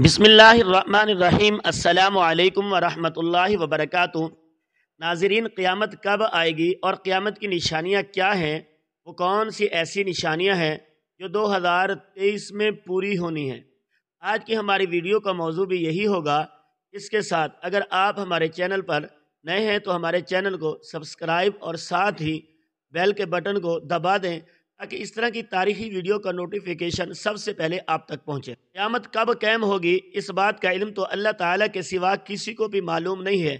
बिसमीम् अल्लाम वरहमल वरक नाजरीन क़्यामत कब आएगी और क़्यामत की निशानियाँ क्या हैं वो कौन सी ऐसी निशानियाँ हैं जो 2023 में पूरी होनी है आज की हमारी वीडियो का मौजू भी यही होगा इसके साथ अगर आप हमारे चैनल पर नए हैं तो हमारे चैनल को सब्सक्राइब और साथ ही बेल के बटन को दबा दें ताकि इस तरह की तारीखी वीडियो का नोटिफिकेशन सबसे पहले आप तक पहुँचे क़्यामत कब कैम होगी इस बात का इल्म तो अल्लाह ताला के सिवा किसी को भी मालूम नहीं है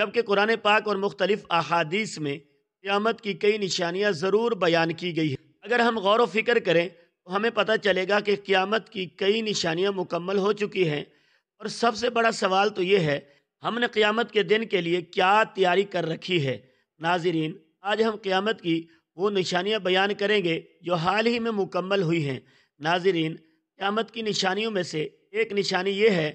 जबकि कुरान पाक और मुख्तलिफ़ अहादीस में क़्यामत की कई निशानियाँ ज़रूर बयान की गई है अगर हम गौर व करें तो हमें पता चलेगा कि क़्यामत की कई निशानियाँ मुकम्मल हो चुकी हैं और सबसे बड़ा सवाल तो ये है हमने क़्यामत के दिन के लिए क्या तैयारी कर रखी है नाजरीन आज हम क़्यामत की वो निशानियाँ बयान करेंगे जो हाल ही में मुकम्मल हुई हैं नाजरीन क़्यामत की निशानियों में से एक निशानी ये है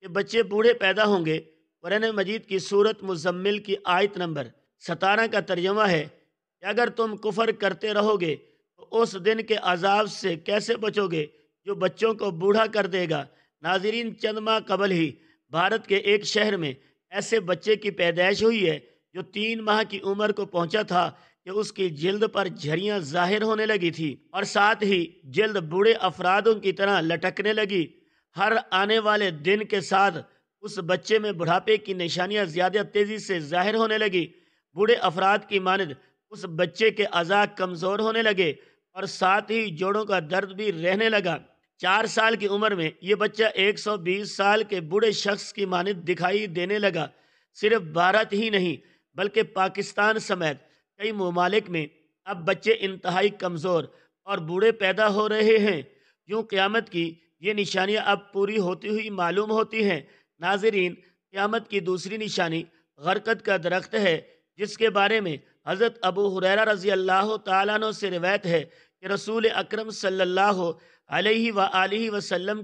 कि बच्चे बूढ़े पैदा होंगे कुरान मजीद की सूरत मुजम्मिल की आयत नंबर सतारह का तर्जमा है कि अगर तुम कुफर करते रहोगे तो उस दिन के अजाब से कैसे बचोगे जो बच्चों को बूढ़ा कर देगा नाजरीन चंद माह कबल ही भारत के एक शहर में ऐसे बच्चे की पैदाइश हुई है जो तीन माह की उम्र को पहुंचा था कि उसकी जिल्द पर झरियाँ जाहिर होने लगी थी और साथ ही जिल्द बूढ़े अफरादों की तरह लटकने लगी हर आने वाले दिन के साथ उस बच्चे में बुढ़ापे की निशानियाँ ज़्यादा तेज़ी से जाहिर होने लगी बूढ़े अफराद की मानद उस बच्चे के अज़ा कमज़ोर होने लगे और साथ ही जोड़ों का दर्द भी रहने लगा चार साल की उम्र में ये बच्चा 120 साल के बूढ़े शख्स की मानद दिखाई देने लगा सिर्फ भारत ही नहीं बल्कि पाकिस्तान समेत कई ममालिक में अब बच्चे इंतहाई कमज़ोर और बूढ़े पैदा हो रहे हैं यूँ क़्यामत की ये निशानियाँ अब पूरी होती हुई मालूम होती हैं नाजरीन क़्यामत की दूसरी निशानी गरकत का दरख्त है जिसके बारे में हज़रत अबू हुररा रज़ी अल्लाह तन से रिवायत है कि रसूल अक्रम सल्ला अलैहि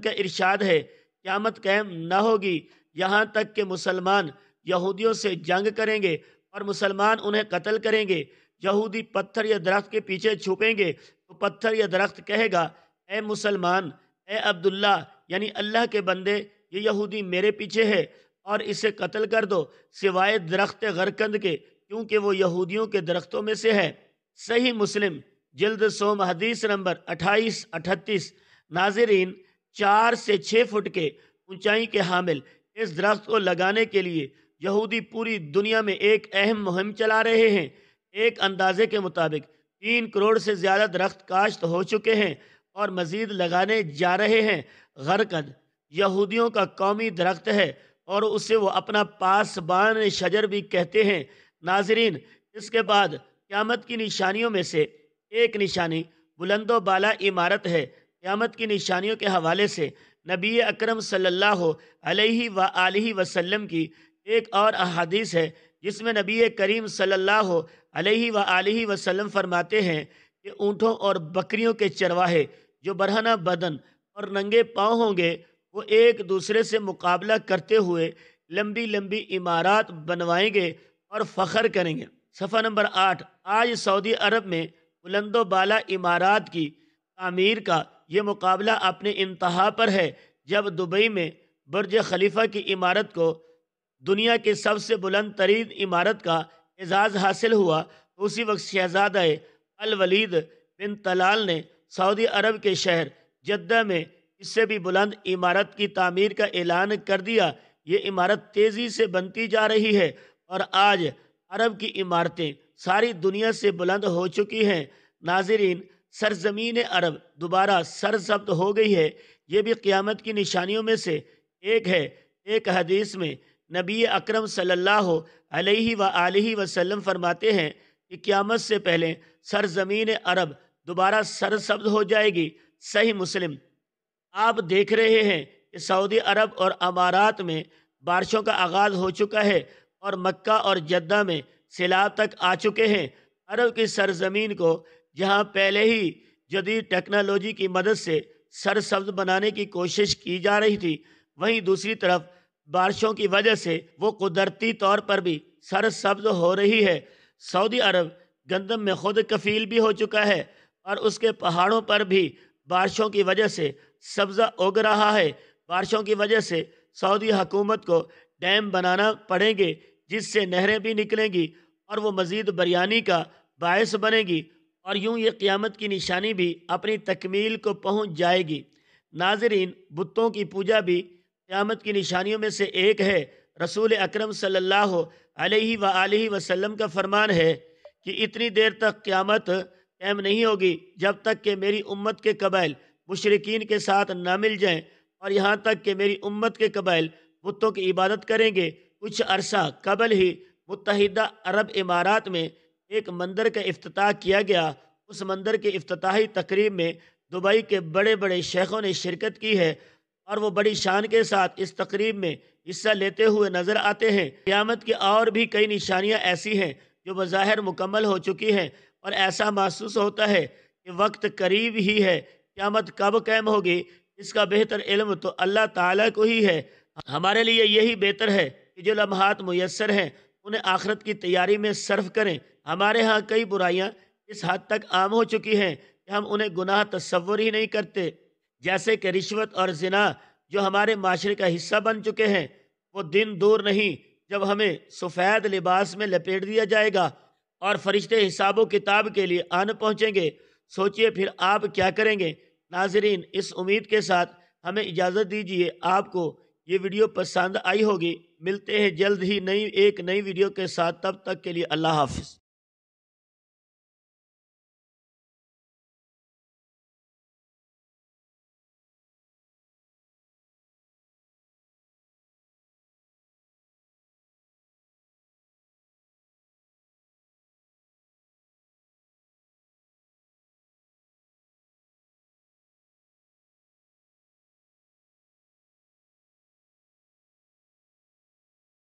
का इरशाद है क़्यामत कैम न होगी यहाँ तक कि मुसलमान यहूदियों से जंग करेंगे और मुसलमान उन्हें कत्ल करेंगे यहूदी पत्थर या दरख्त के पीछे छुपेंगे तो पत्थर या दरख्त कहेगा ए मुसलमान ए अब्दुल्ला यानी अल्लाह के बंदे ये यहूदी मेरे पीछे है और इसे कत्ल कर दो सिवाय दरख्त गरकंद के क्योंकि वो यहूदियों के दरख्तों में से है सही मुस्लिम जल्द सोम हदीस नंबर अट्ठाईस अठतीस नाजरीन चार से छः फुट के ऊंचाई के हामिल इस दरख्त को लगाने के लिए यहूदी पूरी दुनिया में एक अहम मुहिम चला रहे हैं एक अंदाजे के मुताबिक तीन करोड़ से ज़्यादा दरख्त काश्त हो चुके हैं और मज़ीद लगाने जा रहे हैं गरकद यहूदियों का कौमी दरख्त है और उसे वो अपना पासबान शजर भी कहते हैं नाजरीन इसके बाद क़्यामत की निशानियों में से एक निशानी बुलंदो बाला इमारत है क़्यामत की निशानियों के हवाले से नबी अक्रम सल्ला वसलम की एक और अहादीस है जिसमें नबी करीम सल्लल्लाहु अलैहि व आलिहि वसल्लम फरमाते हैं कि ऊँटों और बकरियों के चरवाहे जो बरहना बदन और नंगे पाँव होंगे वो एक दूसरे से मुकाबला करते हुए लंबी लंबी इमारत बनवाएंगे और फ़ख्र करेंगे सफ़ा नंबर आठ आज सऊदी अरब में बुलंदो बाला इमारत की तमीर का ये मुकाबला अपने इंतहा पर है जब दुबई में बुर्ज खलीफा की इमारत को दुनिया के सबसे बुलंद तरीन इमारत का एजाज़ हासिल हुआ तो उसी वक्त शहजादा अलवलीद बिन तलाल ने सऊदी अरब के शहर जद्दा में इससे भी बुलंद इमारत की तामीर का ऐलान कर दिया ये इमारत तेज़ी से बनती जा रही है और आज अरब की इमारतें सारी दुनिया से बुलंद हो चुकी हैं नाजरीन सरजमीन अरब दोबारा सरसब्द हो गई है ये भी क़्यामत की निशानियों में से एक है एक हदीस में नबी अकरम सल्लल्लाहु अलैहि व आलिहि वसल्लम फरमाते हैं कि क़्यामत से पहले सरजमीन अरब दोबारा सरसब्ज हो जाएगी सही मुस्लिम आप देख रहे हैं कि सऊदी अरब और अमारात में बारिशों का आगाज़ हो चुका है और मक्का और जद्दा में सैलाब तक आ चुके हैं अरब की सरजमीन को जहां पहले ही जदीद टेक्नोलॉजी की मदद से सरसब्ज बनाने की कोशिश की जा रही थी वहीं दूसरी तरफ बारिशों की वजह से वो कुदरती तौर पर भी सरसब्ज हो रही है सऊदी अरब गंदम में खुद कफील भी हो चुका है और उसके पहाड़ों पर भी बारिशों की वजह से सब्ज़ा उग रहा है बारिशों की वजह से सऊदी हकूमत को डैम बनाना पड़ेंगे जिससे नहरें भी निकलेंगी और वो मज़ीद बरयानी का बायस बनेगी और यूं ये क़्यामत की निशानी भी अपनी तकमील को पहुंच जाएगी नाजरीन बुतों की पूजा भी क़्यामत की निशानियों में से एक है रसूल अक्रम सल्लल्लाहु का फरमान है कि इतनी देर तक क़्यामत कैम नहीं होगी जब तक कि मेरी उम्मत के कबाइल मुशरकिन के साथ ना मिल जाएं और यहाँ तक कि मेरी उम्मत के कबाइल बुतों की इबादत करेंगे कुछ अरसा कबल ही मुतहदा अरब इमारात में एक मंदिर का अफ्ताह किया गया उस मंदिर के अफ्ताही तकरीब में दुबई के बड़े बड़े शेखों ने शिरकत की है और वो बड़ी शान के साथ इस तकरीब में हिस्सा लेते हुए नज़र आते हैं क़्यामत की और भी कई निशानियाँ ऐसी हैं जो बज़ाहिर मुकम्मल हो चुकी हैं और ऐसा महसूस होता है कि वक्त करीब ही है क़्यामत कब कैम होगी इसका बेहतर इल्म तो अल्लाह ताला को ही है हमारे लिए यही बेहतर है कि जो लम्हात मैसर हैं उन्हें आखरत की तैयारी में सर्फ करें हमारे यहाँ कई बुराइयाँ इस हद तक आम हो चुकी हैं कि हम उन्हें गुनाह तस्वुर ही नहीं करते जैसे कि रिश्वत और जिना जो हमारे माशरे का हिस्सा बन चुके हैं वो दिन दूर नहीं जब हमें सफ़ेद लिबास में लपेट दिया जाएगा और फरिश्ते हिसाबों किताब के लिए आन पहुँचेंगे सोचिए फिर आप क्या करेंगे नाजरीन इस उम्मीद के साथ हमें इजाज़त दीजिए आपको ये वीडियो पसंद आई होगी मिलते हैं जल्द ही नई एक नई वीडियो के साथ तब तक के लिए अल्लाह हाफिज़